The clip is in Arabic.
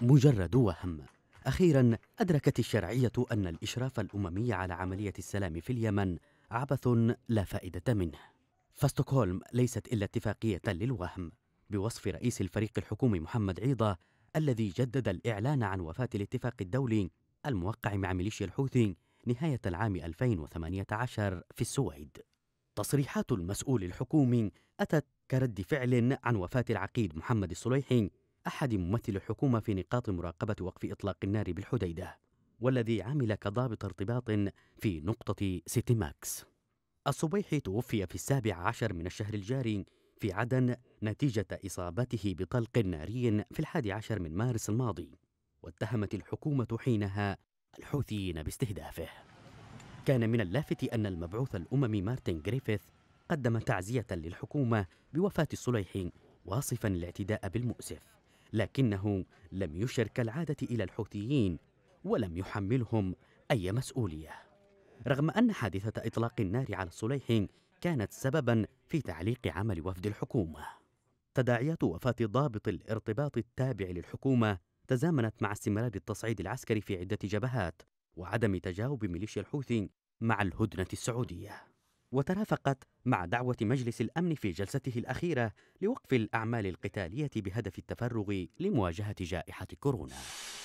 مجرد وهم أخيرا أدركت الشرعية أن الإشراف الأممي على عملية السلام في اليمن عبث لا فائدة منه فستوكهولم ليست إلا اتفاقية للوهم بوصف رئيس الفريق الحكومي محمد عيضة الذي جدد الإعلان عن وفاة الاتفاق الدولي الموقع مع ميليشيا الحوثي نهاية العام 2018 في السويد تصريحات المسؤول الحكومي أتت كرد فعل عن وفاة العقيد محمد الصليحي أحد ممثل الحكومة في نقاط مراقبة وقف إطلاق النار بالحديدة والذي عمل كضابط ارتباط في نقطة سيتي ماكس الصبيحي توفي في السابع عشر من الشهر الجاري في عدن نتيجة إصابته بطلق ناري في الحادي عشر من مارس الماضي واتهمت الحكومة حينها الحوثيين باستهدافه كان من اللافت أن المبعوث الأممي مارتن جريفيث قدم تعزية للحكومة بوفاة الصليحي واصفا الاعتداء بالمؤسف لكنه لم يشر كالعادة إلى الحوثيين ولم يحملهم أي مسؤولية رغم أن حادثة إطلاق النار على الصليح كانت سببا في تعليق عمل وفد الحكومة تداعيات وفاة ضابط الارتباط التابع للحكومة تزامنت مع استمرار التصعيد العسكري في عدة جبهات وعدم تجاوب ميليشيا الحوثي مع الهدنة السعودية وترافقت مع دعوة مجلس الأمن في جلسته الأخيرة لوقف الأعمال القتالية بهدف التفرغ لمواجهة جائحة كورونا